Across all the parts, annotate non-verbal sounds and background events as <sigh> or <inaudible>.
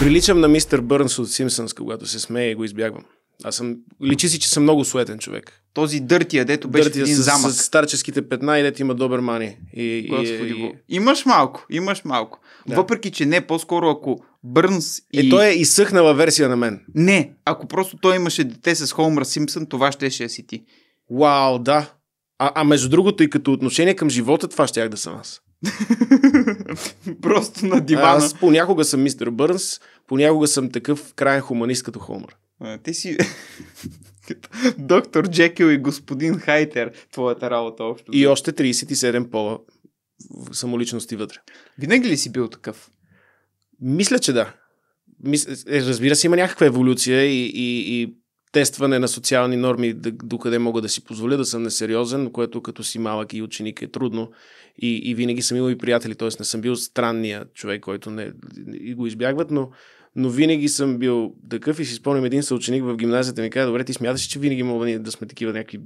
Приличам на мистер Бърнс от Симпсънс, когато се смее и го избягвам. Аз съм, личи си, че съм много суетен човек. Този дъртия, дето беше дъртия един с, замък. С старческите петна и дето има добър мани. И, и, и... Имаш малко, имаш малко. Да. Въпреки, че не, по-скоро ако Бърнс е, и... Е, той е изсъхнала версия на мен. Не, ако просто той имаше дете с Холмър Симпсън, това щеше ще е си ти. Вау, да. А, а между другото, и като отношение към живота, това ще ях да съм аз. <laughs> <laughs> Просто на дивана. Аз понякога съм мистер Бърнс, понякога съм такъв крайен хуманист като Хомър. А, ти си <laughs> доктор Джекил и господин Хайтер, твоята работа общо. И още 37 пола самоличности вътре. Винаги ли си бил такъв? Мисля, че да. Е, разбира се, има някаква еволюция и, и, и тестване на социални норми, докъде мога да си позволя да съм несериозен, което като си малък и ученик е трудно. И, и винаги съм имал и приятели, т.е. не съм бил странния човек, който не, и го избягват, но, но винаги съм бил такъв и си спомням един съученик в гимназията ми каза, добре, ти смяташ, че винаги мога да сме такива някакви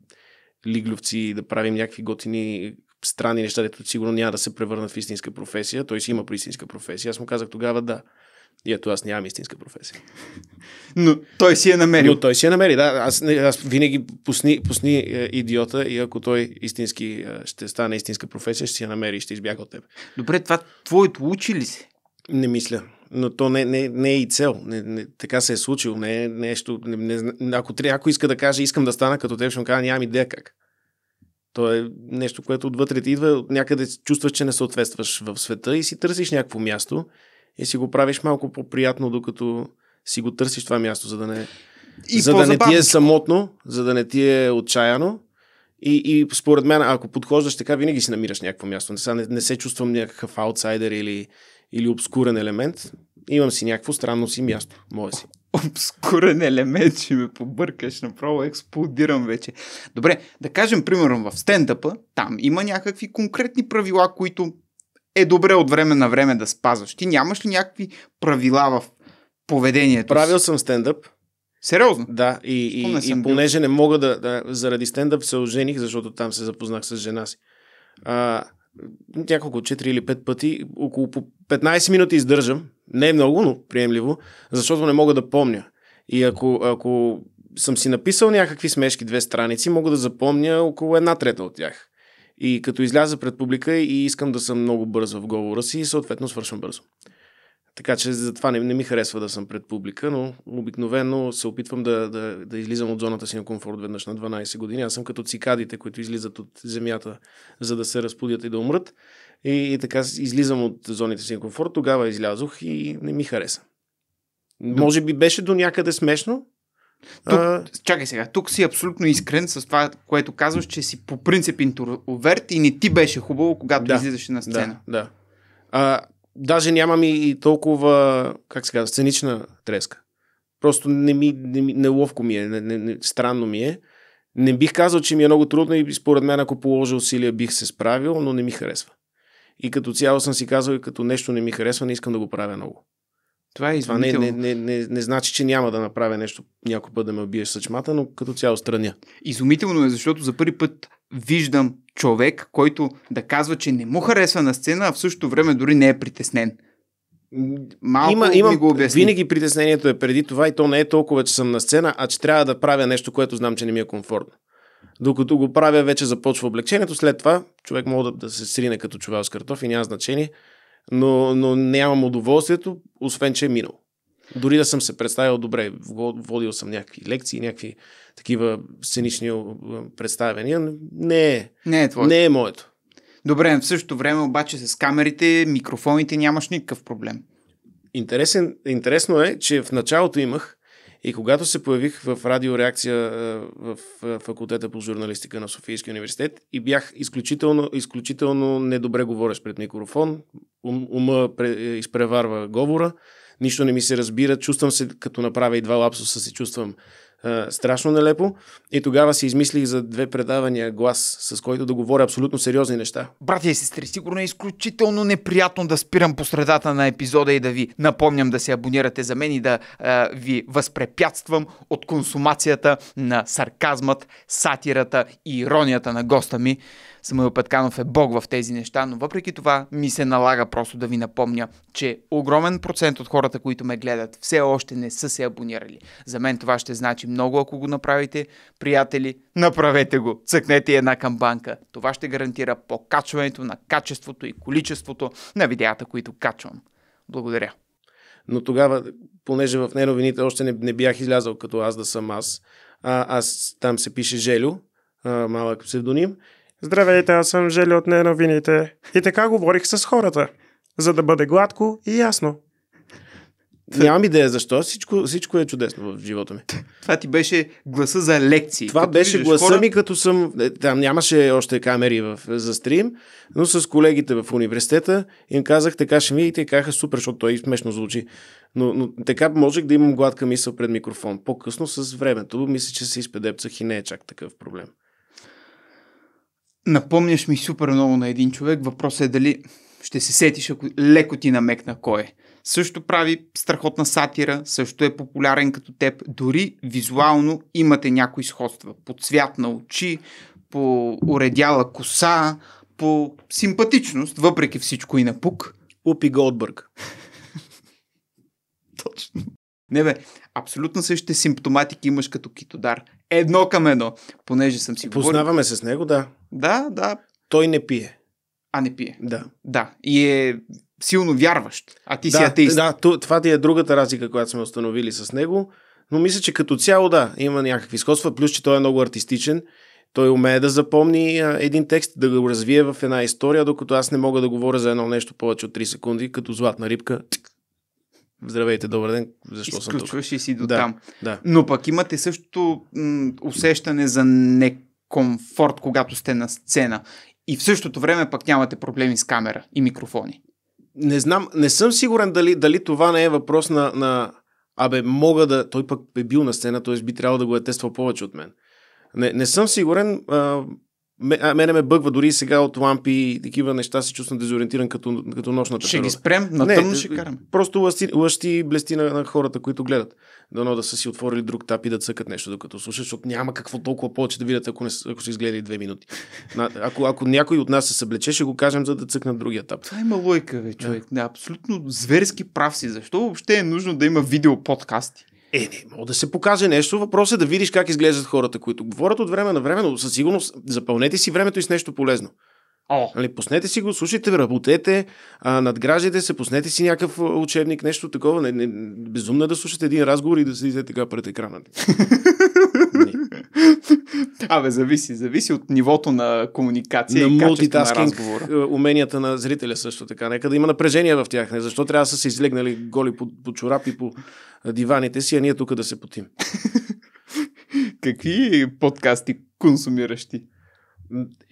лиглювци и да правим някакви готини странни неща, дето сигурно няма да се превърнат в истинска професия. Той си има истинска професия. Аз му казах тогава да. И ето аз нямам истинска професия. Но той си е намерил. Но той си е намери, да. Аз, аз винаги пусни, пусни е, идиота и ако той истински е, ще стане истинска професия, ще си я намери и ще избяга от теб. Добре, това твоето учи ли се? Не мисля. Но то не, не, не е и цел. Не, не, така се е случило. Не е нещо. Не, не, ако ако иска да каже, искам да стана като теб, ще му кажа, нямам идея как. То е нещо, което отвътре ти идва, от някъде чувстваш, че не съответстваш в света и си търсиш някакво място и си го правиш малко по-приятно, докато си го търсиш това място, за да не, и за да не ти е самотно, за да не ти е отчаяно. И, и според мен, ако подхождаш така, винаги си намираш някакво място. Не, не, се чувствам някакъв аутсайдер или, или обскурен елемент. Имам си някакво странно си място. Мое си. Обскурен елемент, ще ме побъркаш, направо експлодирам вече. Добре, да кажем, примерно в стендъпа, там има някакви конкретни правила, които е добре от време на време да спазваш. Ти нямаш ли някакви правила в поведението. Правил съм стендъп. Сериозно? Да, и, и, и понеже бил. не мога да, да. Заради стендъп се ожених, защото там се запознах с жена си. А, няколко 4 или 5 пъти, около по 15 минути издържам. Не е много, но приемливо, защото не мога да помня. И ако, ако съм си написал някакви смешки две страници, мога да запомня около една трета от тях. И като изляза пред публика и искам да съм много бърз в говора си, съответно свършвам бързо. Така че затова не, не ми харесва да съм пред публика, но обикновено се опитвам да, да, да излизам от зоната си на комфорт веднъж на 12 години. Аз съм като цикадите, които излизат от земята, за да се разпудят и да умрат. И, и така излизам от зоните си на комфорт. Тогава излязох и не ми хареса. Може би беше до някъде смешно. Тук, а... Чакай сега, тук си абсолютно искрен с това, което казваш, че си по принцип интроверт и не ти беше хубаво, когато да, излизаш на сцена. Да, да. А, даже нямам и толкова, как се казва, сценична треска. Просто не ми, не ми, неловко ми е, не, не, не, странно ми е. Не бих казал, че ми е много трудно и според мен, ако положа усилия, бих се справил, но не ми харесва. И като цяло съм си казал, и като нещо не ми харесва, не искам да го правя много. Това е извинително. Не, не, не, не, не значи, че няма да направя нещо някой път да ме убие с съчмата, но като цяло страня. Изумително е, защото за първи път виждам човек, който да казва, че не му харесва на сцена, а в същото време дори не е притеснен. Малко има, има, ми го обясни. Винаги притеснението е преди това и то не е толкова, че съм на сцена, а че трябва да правя нещо, което знам, че не ми е комфортно. Докато го правя, вече започва облегчението. След това човек може да, да се срине като чувал с картоф и няма значение, но, но нямам удоволствието, освен че е минало. Дори да съм се представил добре, водил съм някакви лекции, някакви такива сценични представения, не е, не е, не е моето. Добре, в същото време обаче с камерите, микрофоните нямаш никакъв проблем. Интересен, интересно е, че в началото имах и когато се появих в радиореакция в факултета по журналистика на Софийския университет и бях изключително, изключително недобре говорещ пред микрофон, ум, ума изпреварва говора, нищо не ми се разбира, чувствам се, като направя и два лапсуса, се чувствам а, страшно нелепо. И тогава си измислих за две предавания глас, с който да говоря абсолютно сериозни неща. Братя и сестри, сигурно е изключително неприятно да спирам по средата на епизода и да ви напомням да се абонирате за мен и да а, ви възпрепятствам от консумацията на сарказмът, сатирата и иронията на госта ми. Самуил Петканов е бог в тези неща, но въпреки това ми се налага просто да ви напомня, че огромен процент от хората, които ме гледат, все още не са се абонирали. За мен това ще значи много, ако го направите. Приятели, направете го! Цъкнете една камбанка. Това ще гарантира покачването на качеството и количеството на видеята, които качвам. Благодаря. Но тогава, понеже в не още не, не бях излязал като аз да съм аз, а, аз там се пише Желю, а, малък псевдоним, Здравейте, аз съм Жели от неновините. И така говорих с хората, за да бъде гладко и ясно. Нямам идея защо. Всичко, всичко е чудесно в живота ми. Това ти беше гласа за лекции. Това като беше гласа хора... ми, като съм... Е, там нямаше още камери в, за стрим, но с колегите в университета им казах така ще ми и те казаха супер, защото той смешно звучи. Но, но така можех да имам гладка мисъл пред микрофон. По-късно с времето мисля, че се изпедепцах и не е чак такъв проблем. Напомняш ми супер много на един човек. Въпросът е дали ще се сетиш, ако леко ти намекна кой е. Също прави страхотна сатира, също е популярен като теб. Дори визуално имате някои сходства. По цвят на очи, по уредяла коса, по симпатичност, въпреки всичко и на пук, Упи Голдбърг. <laughs> Точно. Не бе, абсолютно същите симптоматики имаш като китодар. Едно към едно, понеже съм си Познаваме говорил. с него, да. Да, да. Той не пие. А не пие. Да. Да. И е силно вярващ. А ти да, си атеист. Да, това ти е другата разлика, която сме установили с него. Но мисля, че като цяло да, има някакви сходства, плюс, че той е много артистичен. Той умее да запомни един текст, да го развие в една история, докато аз не мога да говоря за едно нещо повече от 3 секунди, като златна рибка. Тик, здравейте, добър ден, защо съм тук. Изключваш и си до да, там. Да. Но пък имате същото м- усещане за некомфорт, когато сте на сцена. И в същото време пък нямате проблеми с камера и микрофони. Не знам, не съм сигурен дали, дали това не е въпрос на, на... Абе, мога да... Той пък е бил на сцена, т.е. би трябвало да го е тествал повече от мен. Не, не съм сигурен. А Мене ме бъгва дори сега от лампи и такива неща се чувствам дезориентиран като, като нощната Ще природа. ги спрем, на тъмно ще караме. Просто лъщи, лъщи блести на, на, хората, които гледат. Дано да са си отворили друг тап и да цъкат нещо, докато слушат, защото няма какво толкова повече да видят, ако, не, ако са изгледали две минути. Ако, ако някой от нас се съблече, ще го кажем, за да цъкнат другия тап. Това има лойка, човек. Да. абсолютно зверски прав си. Защо въобще е нужно да има видео подкасти? Е, не, мога да се покаже нещо. Въпросът е да видиш как изглеждат хората, които говорят от време на време, но със сигурност запълнете си времето и с нещо полезно. О. Нали, пуснете си го, слушайте, работете, а, надграждайте се, пуснете си някакъв учебник, нещо такова. Не, не, безумно е да слушате един разговор и да седите така пред екрана. <laughs> <laughs> Абе, зависи. Зависи от нивото на комуникация на и качеството на разговора. Е, уменията на зрителя също така. Нека да има напрежение в тях. Не? Защо трябва да са се излегнали голи по, по чорапи, по диваните си, а ние тук да се потим? <laughs> Какви подкасти консумираш ти?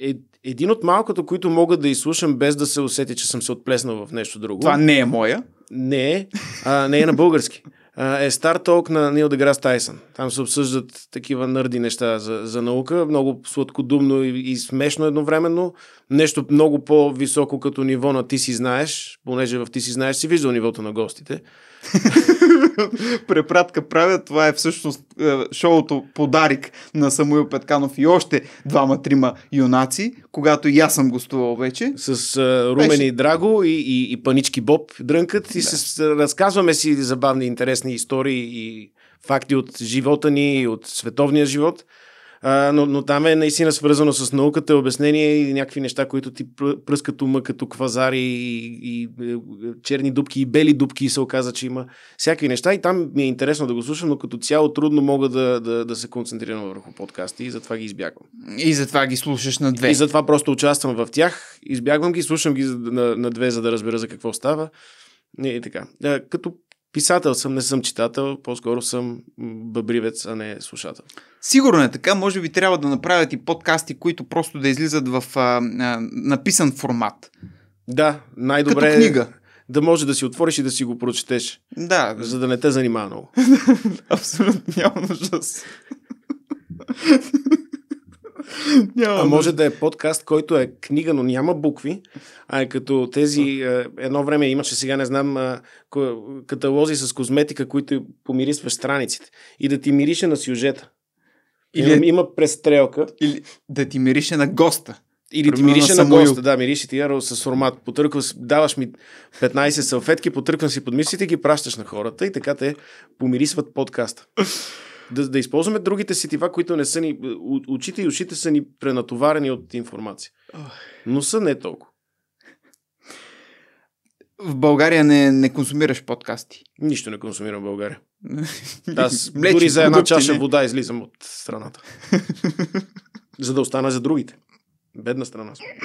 Е, един от малкото, които мога да изслушам без да се усети, че съм се отплеснал в нещо друго. Това не е моя. Не е. А, не е на български е Star Talk на Нил Деграс Тайсън. Там се обсъждат такива нърди неща за, за наука, много сладкодумно и, и смешно едновременно. Нещо много по-високо като ниво на ти си знаеш, понеже в ти си знаеш си виждал нивото на гостите. <laughs> <laughs> препратка правят. Това е всъщност е, шоуто подарик на Самуил Петканов и още двама-трима юнаци, когато и аз съм гостувал вече. С uh, Румен Беше... и Драго и, и, и Панички Боб дрънкат и да. с, разказваме си забавни, интересни истории и факти от живота ни и от световния живот. А, но, но там е наистина свързано с науката, обяснение и някакви неща, които ти пръскат ума като квазари и, и, и е, е, черни дубки и бели дубки и се оказа, че има всякакви неща и там ми е интересно да го слушам, но като цяло трудно мога да, да, да се концентрирам върху подкасти и затова ги избягвам. И затова ги слушаш на две. И, затова просто участвам в тях, избягвам ги, слушам ги на, на две, за да разбера за какво става. И, и така. А, като Писател съм, не съм читател, по-скоро съм бъбривец, а не слушател. Сигурно е така. Може би трябва да направят и подкасти, които просто да излизат в а, а, написан формат. Да, най-добре Като книга. Е да може да си отвориш и да си го прочетеш. Да. За да не те занимава много. <laughs> Абсолютно няма нужда. <laughs> <laughs> а може да е подкаст, който е книга, но няма букви, а е като тези, е, едно време имаше, сега не знам, каталози с козметика, които помирисваш страниците и да ти мирише на сюжета. Или има, е- има престрелка. Или да ти мирише на госта. Или ти мирише на, на госта, да, мирише ти яро с формат. Потърквам, даваш ми 15 салфетки, потърквам си подмислите, ги пращаш на хората и така те помирисват подкаста да, да използваме другите сетива, които не са ни... Очите и ушите са ни пренатоварени от информация. Но са не толкова. В България не, не консумираш подкасти. Нищо не консумирам в България. <laughs> Аз Млечи, дори за една чаша не. вода излизам от страната. <laughs> за да остана за другите. Бедна страна сме.